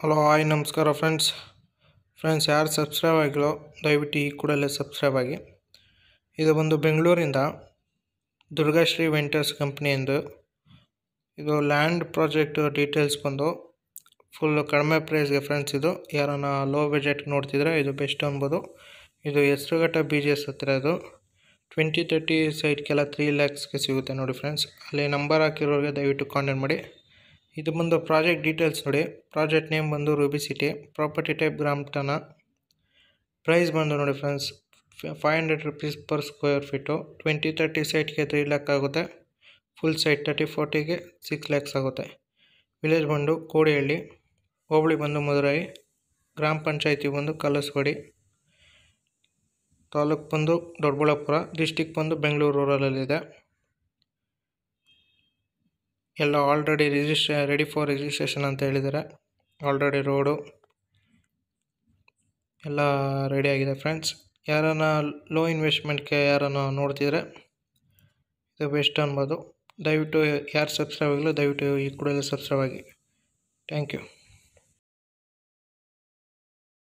hello hi ನಮಸ್ಕಾರ friends friends ಯಾರು subscribe ಆಗಿಲ್ಲೋ ದಯವಿಟ್ಟು ಈ ಕೂಡಲೇ ಸಬ್ಸ್ಕ್ರೈಬ್ ಆಗಿ ಇದು ಬಂದು ಬೆಂಗಳೂರಿಂದ ದುರ್ಗಾಶ್ರೀ ವೆಂಟರ್ಸ್ ಕಂಪ್ನಿ ಎಂದು ಇದು ಲ್ಯಾಂಡ್ ಪ್ರಾಜೆಕ್ಟ್ ಡೀಟೇಲ್ಸ್ ಬಂದು ಫುಲ್ ಕಡಿಮೆ ಪ್ರೈಸ್ಗೆ ಫ್ರೆಂಡ್ಸ್ ಇದು ಯಾರನ್ನ ಲೋ ಬಜೆಟ್ ನೋಡ್ತಿದ್ರೆ ಇದು ಬೆಸ್ಟ್ ಅನ್ಬೋದು ಇದು ಬಿ ಜಿ ಎಸ್ ಹತ್ರ ಅದು ಟ್ವೆಂಟಿ ತರ್ಟಿ ಸೈಟ್ಗೆಲ್ಲ ತ್ರೀ ಲ್ಯಾಕ್ಸ್ಗೆ ಸಿಗುತ್ತೆ ನೋಡಿ ಫ್ರೆಂಡ್ಸ್ ಅಲ್ಲಿ ನಂಬರ್ ಹಾಕಿರೋರಿಗೆ ದಯವಿಟ್ಟು ಕಾಂಟ್ಯಾಕ್ಟ್ ಮಾಡಿ ಇದು ಬಂದು ಪ್ರಾಜೆಕ್ಟ್ ಡೀಟೇಲ್ಸ್ ನೋಡಿ ಪ್ರಾಜೆಕ್ಟ್ ನೇಮ್ ಬಂದು ರೂಬಿ ಸಿಟಿ ಪ್ರಾಪರ್ಟಿ ಟೈಪ್ ಗ್ರಾಮ್ಟನ ಪ್ರೈಸ್ ಬಂದು ನೋಡಿ friends five hundred rupees per square feet twenty thirty ಸೈಟ್ಗೆ ತ್ರೀ ಲ್ಯಾಕ್ ಆಗುತ್ತೆ ಫುಲ್ ಸೈಟ್ ತರ್ಟಿ ಫೋರ್ಟಿಗೆ ಸಿಕ್ಸ್ ಲ್ಯಾಕ್ಸ್ ಆಗುತ್ತೆ ವಿಲೇಜ್ ಬಂದು ಕೋಡಿಹಳ್ಳಿ ಹೋಬಳಿ ಬಂದು ಮದುರೈ ಗ್ರಾಮ ಪಂಚಾಯಿತಿ ಬಂದು ಕಲಸ್ವಾಡಿ ತಾಲೂಕು ಬಂದು ದೊಡ್ಡಬಳ್ಳಾಪುರ ಡಿಸ್ಟಿಕ್ ಬಂದು ಬೆಂಗಳೂರು ರೂರಲಲ್ಲಿದೆ ಎಲ್ಲ already registry ready for registration ಅಂತ ಹೇಳಿದ್ದಾರೆ ಆಲ್ರೆಡಿ ರೋಡು ಎಲ್ಲ ರೆಡಿಯಾಗಿದೆ ಫ್ರೆಂಡ್ಸ್ ಯಾರನ್ನ ಲೋ ಇನ್ವೆಸ್ಟ್ಮೆಂಟ್ಗೆ ಯಾರನ್ನ ನೋಡ್ತಿದ್ರೆ ಇದು ಬೆಸ್ಟ್ ಅನ್ಬೋದು ದಯವಿಟ್ಟು ಯಾರು ಸಬ್ಸ್ಕ್ರೈಬ್ ಆಗಲು ದಯವಿಟ್ಟು ಈ ಕೂಡಲೇ ಸಬ್ಸ್ಕ್ರೈಬ್ ಆಗಿ ಥ್ಯಾಂಕ್ ಯು